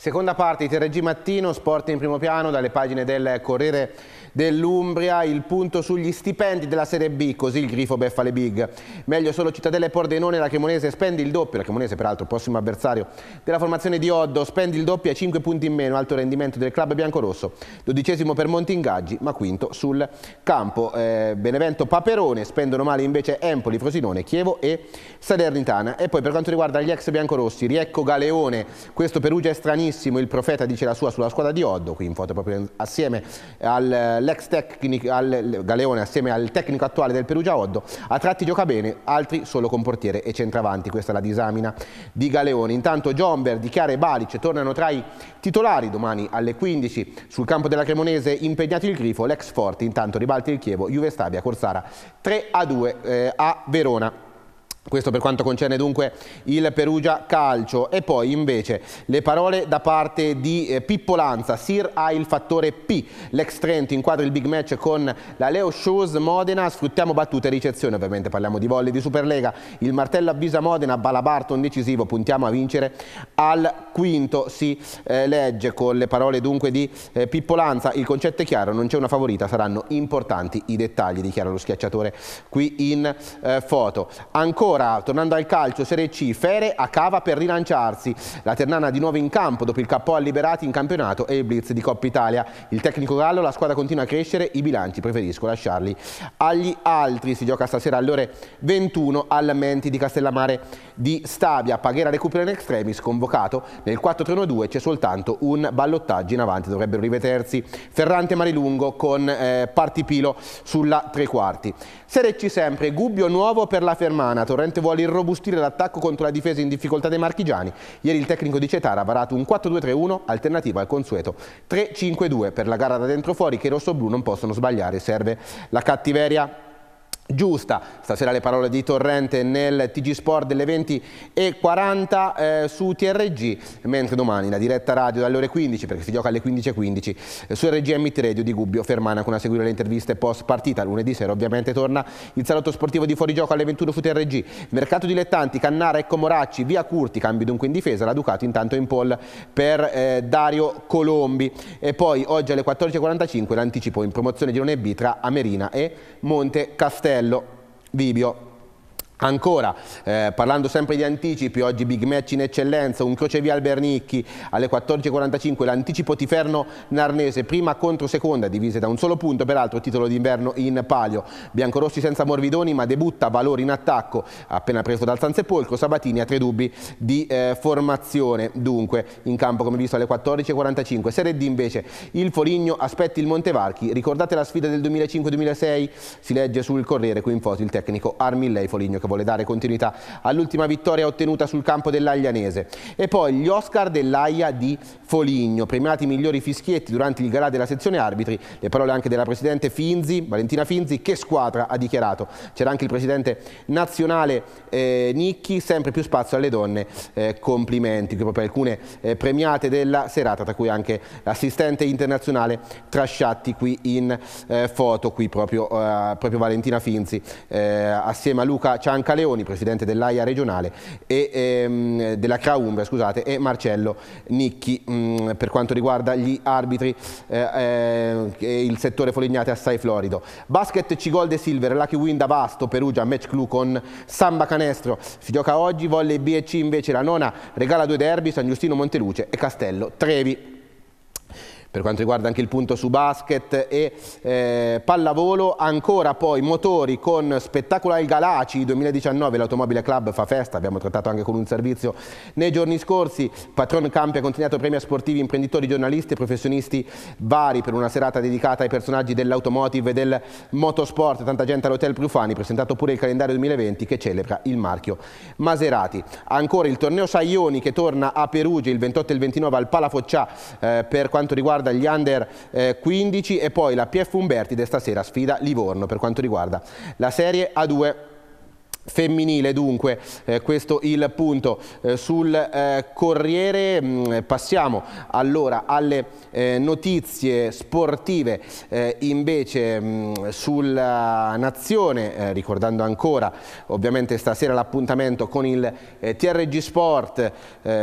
Seconda parte di TRG Mattino, sport in primo piano dalle pagine del Corriere dell'Umbria, il punto sugli stipendi della Serie B, così il grifo beffa le big. Meglio solo Cittadella e Pordenone, la Cremonese spende il doppio, la Cremonese peraltro prossimo avversario della formazione di Oddo, spende il doppio a 5 punti in meno, alto rendimento del club biancorosso, dodicesimo per Montingaggi, ma quinto sul campo. Eh, Benevento Paperone, spendono male invece Empoli, Frosinone, Chievo e Salernitana. E poi per quanto riguarda gli ex biancorossi, Riecco Galeone, questo Perugia è straniero, benissimo, il profeta dice la sua sulla squadra di Oddo, qui in foto proprio assieme all'ex tecnico, al eh, Galeone, assieme al tecnico attuale del Perugia Oddo, a tratti gioca bene, altri solo con portiere e centravanti, questa è la disamina di Galeone. Intanto Giomber, Di Chiara e Balic tornano tra i titolari domani alle 15 sul campo della Cremonese impegnato il grifo, l'ex Forte intanto ribalti il Chievo, Juve Stabia, Corsara 3 a 2 eh, a Verona. Questo per quanto concerne dunque il Perugia Calcio. E poi invece le parole da parte di eh, Pippo Lanza. Sir ha il fattore P. L'ex Trento inquadra il big match con la Leo Shows Modena. Sfruttiamo battute e ricezione. Ovviamente parliamo di volley di Superlega. Il martello avvisa Modena. Balabarton decisivo. Puntiamo a vincere al quinto. Si eh, legge con le parole dunque di eh, Pippo Lanza. Il concetto è chiaro. Non c'è una favorita. Saranno importanti i dettagli, dichiara lo schiacciatore qui in eh, foto. Ancora ancora, tornando al calcio, Serie C, Fere a Cava per rilanciarsi. La Ternana di nuovo in campo dopo il cappò a Liberati in campionato e il blitz di Coppa Italia. Il tecnico Gallo, la squadra continua a crescere, i bilanci preferisco lasciarli agli altri. Si gioca stasera alle ore 21 al Menti di Castellamare di Stabia. Paghera recupera in extremis, convocato nel 4-3-1-2 c'è soltanto un ballottaggio in avanti, dovrebbero rivedersi Ferrante Marilungo con eh, Partipilo sulla tre quarti. Serie C sempre, Gubbio nuovo per la Fermana, Torrente Llorente vuole irrobustire l'attacco contro la difesa in difficoltà dei marchigiani. Ieri il tecnico di Cetara ha varato un 4-2-3-1, alternativa al consueto 3-5-2 per la gara da dentro fuori che i rossoblù non possono sbagliare. Serve la cattiveria giusta. Stasera le parole di Torrente nel TG Sport delle 20.40 eh, su TRG, mentre domani la diretta radio dalle ore 15, perché si gioca alle 15.15, 15, eh, su RGMT Radio di Gubbio Fermana, con a seguire le interviste post partita. Lunedì sera ovviamente torna il salotto sportivo di fuorigioco alle 21 su TRG. Mercato dilettanti, Cannara e Comoracci, via Curti, cambi dunque in difesa, la Ducato intanto in pole per eh, Dario Colombi. E poi oggi alle 14.45 l'anticipo in promozione di girone B tra Amerina e Monte Castello fratello Vibio. Ancora, eh, parlando sempre di anticipi, oggi big match in eccellenza, un crocevia al Bernicchi alle 14.45, l'anticipo Tiferno Narnese, prima contro seconda, divise da un solo punto, peraltro titolo d'inverno in palio. Biancorossi senza Morvidoni, ma debutta Valori in attacco, appena preso dal San Sepolcro, Sabatini ha tre dubbi di eh, formazione. Dunque, in campo come visto alle 14.45. Serie D invece, il Foligno aspetti il Montevarchi, ricordate la sfida del 2005-2006? Si legge sul Corriere, qui in foto il tecnico Armin Lei Forigno che vuole dare continuità all'ultima vittoria ottenuta sul campo dell'Aglianese. E poi gli Oscar dell'Aia di Foligno, premiati i migliori fischietti durante il gara della sezione arbitri, le parole anche della Presidente Finzi, Valentina Finzi, che squadra ha dichiarato. C'era anche il Presidente nazionale eh, Nicchi, sempre più spazio alle donne, eh, complimenti, proprio alcune eh, premiate della serata, tra cui anche l'assistente internazionale Trasciatti qui in eh, foto, qui proprio, eh, proprio Valentina Finzi, eh, assieme a Luca Cian Franca Leoni, presidente dell'AIA regionale, e, ehm, della CRA Umbria, scusate, e Marcello Nicchi mh, mm, per quanto riguarda gli arbitri eh, eh, il settore Folignate assai florido. Basket C Gold e Silver, Lucky Wind Vasto, Perugia, match clou con Samba Canestro, si gioca oggi, volle B e C invece la nona regala due derby, San Giustino Monteluce e Castello Trevi per quanto riguarda anche il punto su basket e eh, pallavolo, ancora poi motori con spettacolo al Galaci 2019, l'Automobile Club fa festa, abbiamo trattato anche con un servizio nei giorni scorsi, Patron Campi ha consegnato premi a sportivi, imprenditori, giornalisti e professionisti vari per una serata dedicata ai personaggi dell'automotive e del motorsport, tanta gente all'Hotel Prufani, presentato pure il calendario 2020 che celebra il marchio Maserati. Ancora il torneo Saioni che torna a Perugia il 28 e il 29 al Palafoccià eh, per quanto riguarda riguarda gli under eh, 15 e poi la PF Umberti Umbertide stasera sfida Livorno per quanto riguarda la Serie A2 femminile dunque, eh, questo il punto eh, sul eh, Corriere, mh, mm, passiamo allora alle eh, notizie sportive eh, invece mh, mm, sulla Nazione, eh, ricordando ancora ovviamente stasera l'appuntamento con il TRG Sport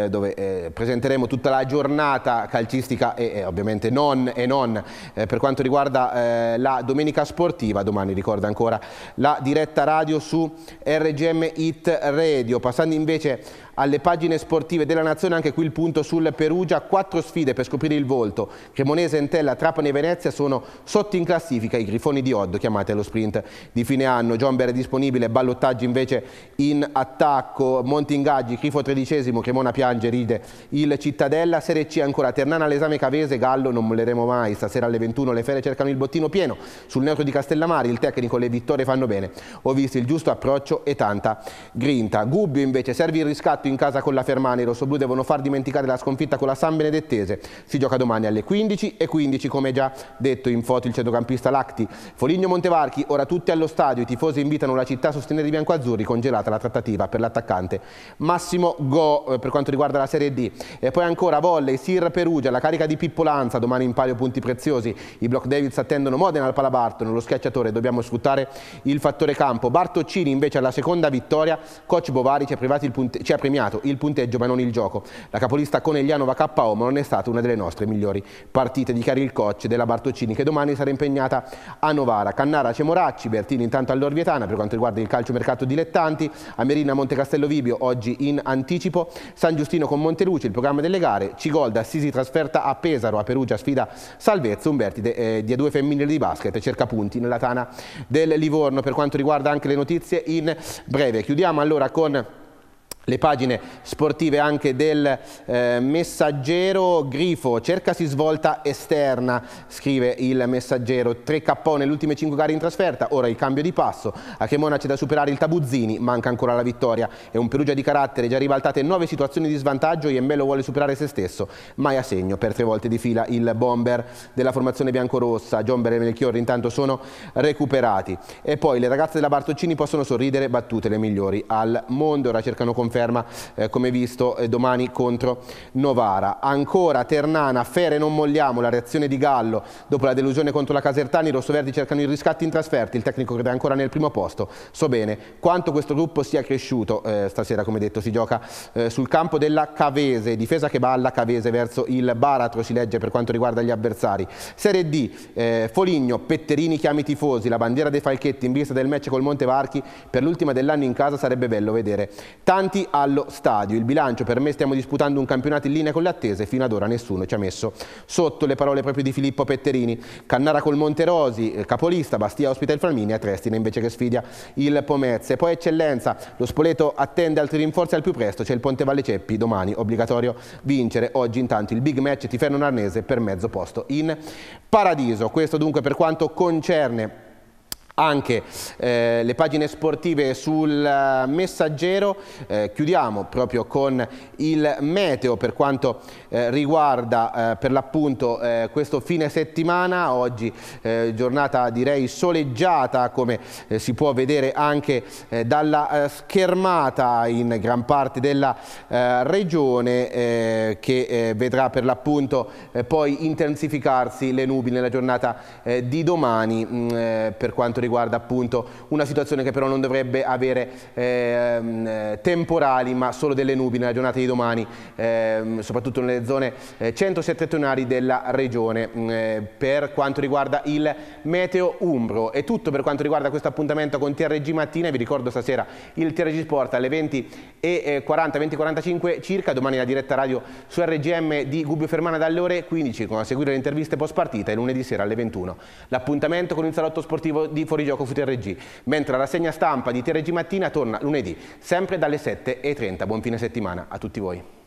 dove presenteremo tutta la giornata calcistica e, e ovviamente non e non per quanto riguarda la domenica sportiva, domani ricorda ancora la diretta radio su R RGM Hit Radio. Passando invece alle pagine sportive della Nazione, anche qui il punto sul Perugia, quattro sfide per scoprire il volto, Cremonese, Entella, Trapani e Venezia sono sotto in classifica, i grifoni di Oddo chiamati allo sprint di fine anno, John Bear è disponibile, ballottaggi invece in attacco, Monti Ingaggi, Grifo tredicesimo, Cremona piange, ride il Cittadella, Serie C ancora, Ternana all'esame Cavese, Gallo non molleremo mai, stasera alle 21 le fere cercano il bottino pieno, sul neutro di Castellamare il tecnico le vittorie fanno bene, ho visto il giusto approccio e tanta grinta, Gubbio invece serve il riscatto fatto in casa con la Fermana, i rossoblù devono far dimenticare la sconfitta con la San Benedettese. Si gioca domani alle 15.15, come già detto in foto il centrocampista Lacti. Foligno Montevarchi, ora tutti allo stadio, i tifosi invitano la città a sostenere i biancoazzurri, congelata la trattativa per l'attaccante. Massimo Go eh, per quanto riguarda la Serie D. E poi ancora volley, Sir Perugia, la carica di Pippolanza, domani in palio punti preziosi. I Block Davids attendono Modena al Palabarto, nello schiacciatore, dobbiamo sfruttare il fattore campo. Bartoccini invece alla seconda vittoria, coach Bovari ci ha, il punte- ci ha premiato premiato il punteggio ma non il gioco. La capolista va KO ma non è stata una delle nostre migliori partite di Caril Cocci della Bartoccini che domani sarà impegnata a Novara. Cannara, Cemoracci, Bertini intanto all'Orvietana per quanto riguarda il calcio mercato dilettanti, Amerina Montecastello Vibio oggi in anticipo, San Giustino con Monteluci il programma delle gare, Cigolda Sisi trasferta a Pesaro, a Perugia sfida Salvezzo, Umberti eh, di A2 femminile di basket cerca punti nella tana del Livorno per quanto riguarda anche le notizie in breve. Chiudiamo allora con le pagine sportive anche del eh, messaggero Grifo, cercasi svolta esterna, scrive il messaggero, Tre K nelle ultime 5 gare in trasferta, ora il cambio di passo, a Cremona c'è da superare il Tabuzzini, manca ancora la vittoria, è un Perugia di carattere, già ribaltate 9 situazioni di svantaggio, Iembello vuole superare se stesso, mai a segno per tre volte di fila il bomber della formazione biancorossa, Giomber e Melchiorri intanto sono recuperati e poi le ragazze della Bartoccini possono sorridere, battute le migliori al mondo, ora cercano conferma conferma eh, come visto eh, domani contro Novara. Ancora Ternana, Fere non molliamo, la reazione di Gallo dopo la delusione contro la Casertani, i rossoverdi cercano i riscatti in trasferti, il tecnico crede ancora nel primo posto. So bene quanto questo gruppo sia cresciuto, eh, stasera come detto si gioca eh, sul campo della Cavese, difesa che balla Cavese verso il Baratro si legge per quanto riguarda gli avversari. Serie D, eh, Foligno, Petterini chiami i tifosi, la bandiera dei Falchetti in vista del match col Montevarchi per l'ultima dell'anno in casa sarebbe bello vedere. Tanti allo stadio. Il bilancio per me stiamo disputando un campionato in linea con le attese, fino ad ora nessuno ci ha messo sotto le parole proprio di Filippo Petterini. Cannara col Monterosi, eh, capolista, Bastia ospita il Flaminia, Trestina invece che sfida il E Poi eccellenza, lo Spoleto attende altri rinforzi al più presto, c'è il Ponte Valle Ceppi, domani obbligatorio vincere. Oggi intanto il big match Tiferno Narnese per mezzo posto in paradiso. Questo dunque per quanto concerne anche eh, le pagine sportive sul eh, messaggero. Eh, chiudiamo proprio con il meteo per quanto eh, riguarda eh, per l'appunto eh, questo fine settimana. Oggi giornata direi soleggiata come si può vedere anche dalla schermata in gran parte della regione che vedrà per l'appunto poi intensificarsi le nubi nella giornata di domani mm, per quanto riguarda riguarda appunto una situazione che però non dovrebbe avere ehm, temporali ma solo delle nubi nella giornata di domani, ehm, soprattutto nelle zone eh, centro-settentrionali della regione. Mm, eh, per quanto riguarda il meteo umbro è tutto per quanto riguarda questo appuntamento con TRG Mattina, vi ricordo stasera il TRG Sport alle 20.40, 20.45 eh, circa, domani la diretta radio su RGM di Gubbio Fermana dalle ore 15 con a seguire le interviste post partita e lunedì sera alle 21. L'appuntamento con il salotto sportivo di Fortuna fuorigioco fu TRG, mentre la rassegna stampa di TRG Mattina torna lunedì, sempre dalle 7.30. Buon fine settimana a tutti voi.